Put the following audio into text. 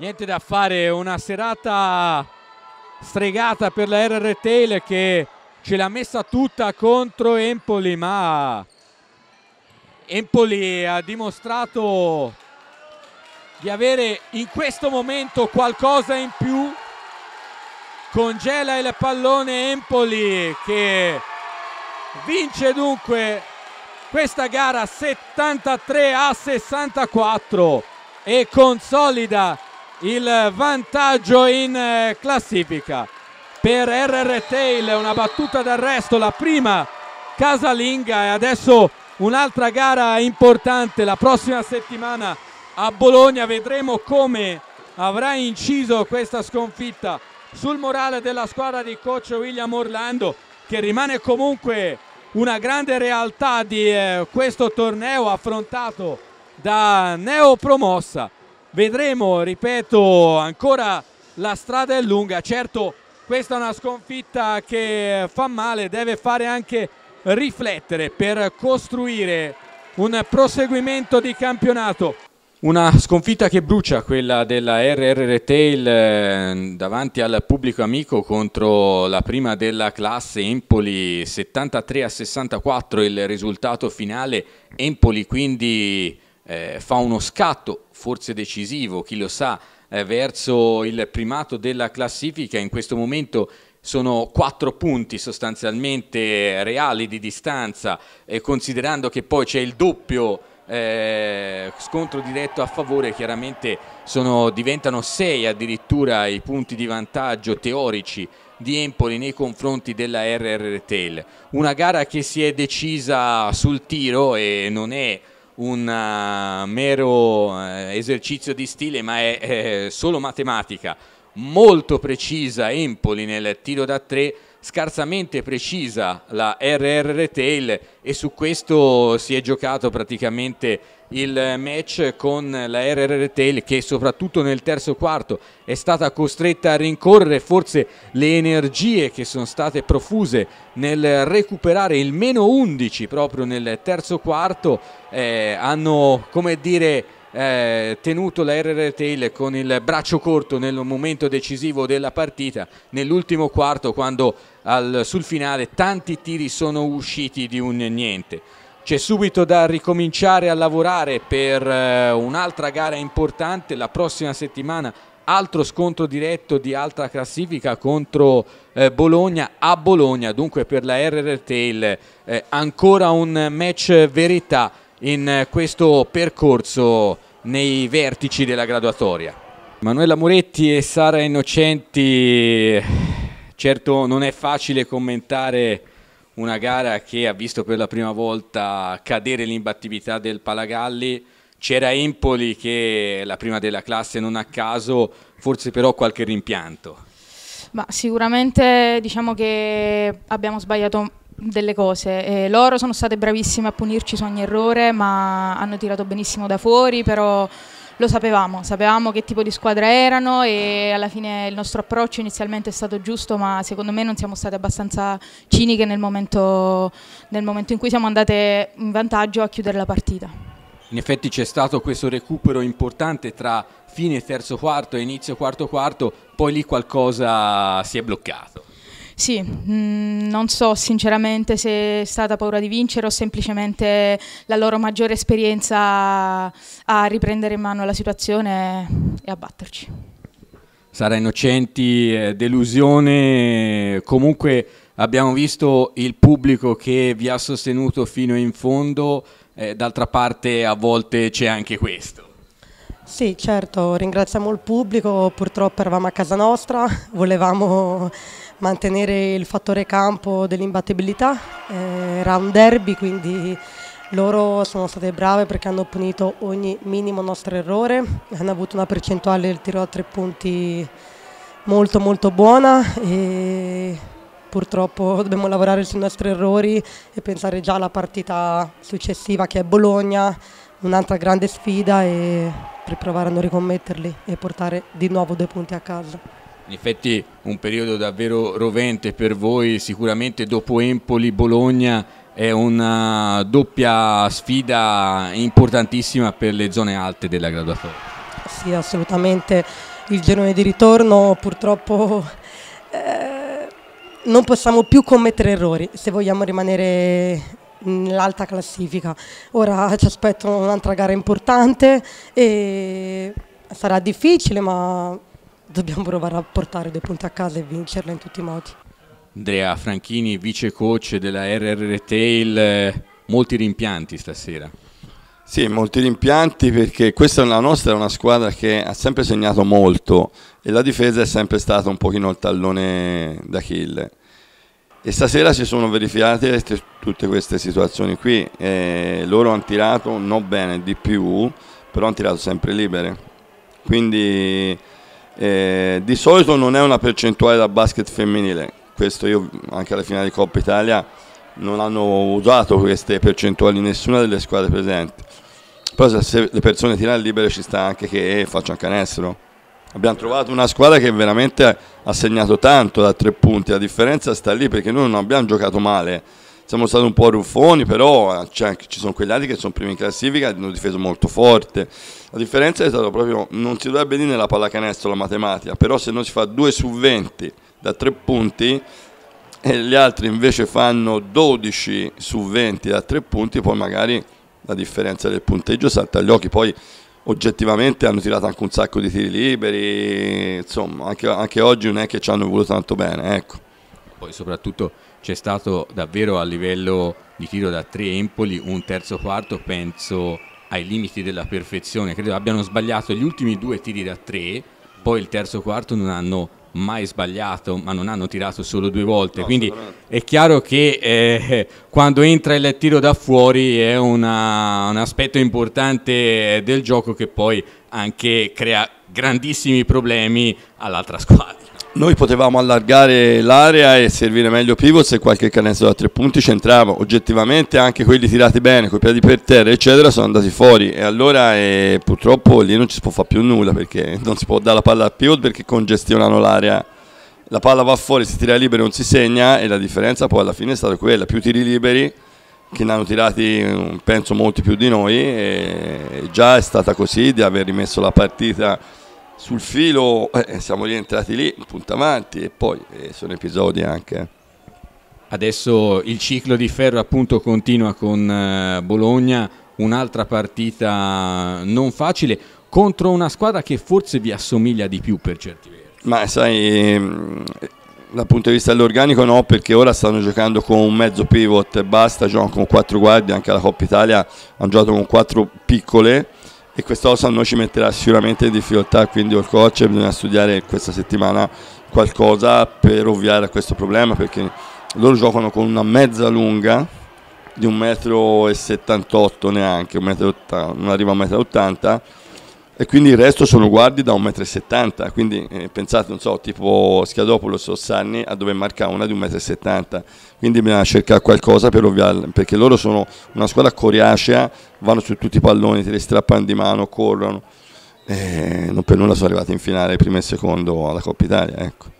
Niente da fare, una serata stregata per la RR Tail che ce l'ha messa tutta contro Empoli, ma Empoli ha dimostrato di avere in questo momento qualcosa in più. Congela il pallone Empoli che vince dunque questa gara 73 a 64 e consolida il vantaggio in eh, classifica per RR Tail una battuta d'arresto la prima casalinga e adesso un'altra gara importante la prossima settimana a Bologna vedremo come avrà inciso questa sconfitta sul morale della squadra di coach William Orlando che rimane comunque una grande realtà di eh, questo torneo affrontato da neopromossa. Promossa vedremo, ripeto, ancora la strada è lunga, certo questa è una sconfitta che fa male, deve fare anche riflettere per costruire un proseguimento di campionato. Una sconfitta che brucia quella della RR Retail eh, davanti al pubblico amico contro la prima della classe Empoli 73 a 64 il risultato finale Empoli quindi eh, fa uno scatto, forse decisivo, chi lo sa, eh, verso il primato della classifica. In questo momento sono quattro punti sostanzialmente reali di distanza e eh, considerando che poi c'è il doppio eh, scontro diretto a favore chiaramente sono, diventano sei addirittura i punti di vantaggio teorici di Empoli nei confronti della RR Retail una gara che si è decisa sul tiro e non è un eh, mero eh, esercizio di stile, ma è, è solo matematica molto precisa Empoli nel tiro da tre scarsamente precisa la RR Retail e su questo si è giocato praticamente il match con la RR Retail che soprattutto nel terzo quarto è stata costretta a rincorrere forse le energie che sono state profuse nel recuperare il meno 11 proprio nel terzo quarto eh, hanno come dire eh, tenuto la RR Tail con il braccio corto nel momento decisivo della partita, nell'ultimo quarto quando al, sul finale tanti tiri sono usciti di un niente. C'è subito da ricominciare a lavorare per eh, un'altra gara importante la prossima settimana, altro scontro diretto di alta classifica contro eh, Bologna a Bologna, dunque per la RR Tail eh, ancora un match verità in eh, questo percorso nei vertici della graduatoria. Manuela Muretti e Sara Innocenti, certo non è facile commentare una gara che ha visto per la prima volta cadere l'imbattibilità del Palagalli, c'era Empoli che è la prima della classe non a caso, forse però qualche rimpianto. Ma sicuramente diciamo che abbiamo sbagliato delle cose. Eh, loro sono state bravissime a punirci su ogni errore, ma hanno tirato benissimo da fuori, però lo sapevamo, sapevamo che tipo di squadra erano e alla fine il nostro approccio inizialmente è stato giusto, ma secondo me non siamo state abbastanza ciniche nel momento, nel momento in cui siamo andate in vantaggio a chiudere la partita. In effetti c'è stato questo recupero importante tra fine terzo quarto e inizio quarto quarto, poi lì qualcosa si è bloccato. Sì, mm, non so sinceramente se è stata paura di vincere o semplicemente la loro maggiore esperienza a riprendere in mano la situazione e a batterci. Sara Innocenti, eh, delusione, comunque abbiamo visto il pubblico che vi ha sostenuto fino in fondo, eh, d'altra parte a volte c'è anche questo. Sì, certo, ringraziamo il pubblico, purtroppo eravamo a casa nostra, volevamo mantenere il fattore campo dell'imbattibilità, eh, era un derby quindi loro sono state brave perché hanno punito ogni minimo nostro errore, hanno avuto una percentuale del tiro a tre punti molto molto buona e purtroppo dobbiamo lavorare sui nostri errori e pensare già alla partita successiva che è Bologna, un'altra grande sfida e per provare a non ricommetterli e portare di nuovo due punti a casa. In effetti un periodo davvero rovente per voi, sicuramente dopo Empoli-Bologna è una doppia sfida importantissima per le zone alte della graduatoria. Sì, assolutamente. Il girone di ritorno purtroppo eh, non possiamo più commettere errori se vogliamo rimanere nell'alta classifica. Ora ci aspetta un'altra gara importante e sarà difficile ma dobbiamo provare a portare dei punti a casa e vincerla in tutti i modi. Andrea Franchini, vice coach della RR Retail, eh, molti rimpianti stasera. Sì, molti rimpianti perché questa è la nostra è una squadra che ha sempre segnato molto e la difesa è sempre stata un pochino il tallone d'Achille. E stasera si sono verificate tutte queste situazioni qui. E eh, loro hanno tirato non bene di più, però hanno tirato sempre libere. Quindi eh, di solito non è una percentuale da basket femminile, questo io anche alla finale di Coppa Italia non hanno usato queste percentuali nessuna delle squadre presenti. Però se le persone tirano libere ci sta anche che eh, facciano canestro. Abbiamo trovato una squadra che veramente ha segnato tanto da tre punti, la differenza sta lì perché noi non abbiamo giocato male siamo stati un po' ruffoni, però eh, cioè, ci sono quegli altri che sono primi in classifica e hanno difeso molto forte. La differenza è stata proprio, non si dovrebbe dire nella pallacanestro la matematica, però se non si fa 2 su 20 da 3 punti e gli altri invece fanno 12 su 20 da 3 punti, poi magari la differenza del punteggio salta agli occhi, poi oggettivamente hanno tirato anche un sacco di tiri liberi, insomma anche, anche oggi non è che ci hanno voluto tanto bene. Ecco. Poi soprattutto c'è stato davvero a livello di tiro da tre Empoli un terzo quarto penso ai limiti della perfezione credo abbiano sbagliato gli ultimi due tiri da tre poi il terzo quarto non hanno mai sbagliato ma non hanno tirato solo due volte no, quindi è chiaro che eh, quando entra il tiro da fuori è una, un aspetto importante del gioco che poi anche crea grandissimi problemi all'altra squadra noi potevamo allargare l'area e servire meglio pivot se qualche cadenza da tre punti c'entrava. Oggettivamente anche quelli tirati bene, coi piedi per terra, eccetera, sono andati fuori. E allora eh, purtroppo lì non ci si può fare più nulla perché non si può dare la palla al pivot perché congestionano l'area. La palla va fuori, si tira libero, non si segna e la differenza poi alla fine è stata quella. Più tiri liberi, che ne hanno tirati mm, penso molti più di noi, e già è stata così di aver rimesso la partita sul filo eh, eh, siamo rientrati lì, puntavanti e poi eh, sono episodi anche. Adesso il ciclo di ferro appunto continua con eh, Bologna, un'altra partita non facile contro una squadra che forse vi assomiglia di più per certi versi. Ma sai, mm, dal punto di vista dell'organico no, perché ora stanno giocando con un mezzo pivot e basta, giocano con quattro guardie, anche la Coppa Italia hanno giocato con quattro piccole e questa cosa a noi ci metterà sicuramente in difficoltà, quindi il coach bisogna studiare questa settimana qualcosa per ovviare a questo problema perché loro giocano con una mezza lunga di 1,78 m neanche, 1 ,80, non arriva a 1,80 m e quindi il resto sono guardi da 1,70 m, quindi eh, pensate, non so, tipo Schiadopoulos o Sanni a dove marca una di 1,70 m, quindi bisogna cercare qualcosa per ovviare, perché loro sono una squadra coriacea, vanno su tutti i palloni, te li strappano di mano, corrono, eh, non per nulla sono arrivati in finale primo e secondo alla Coppa Italia, ecco.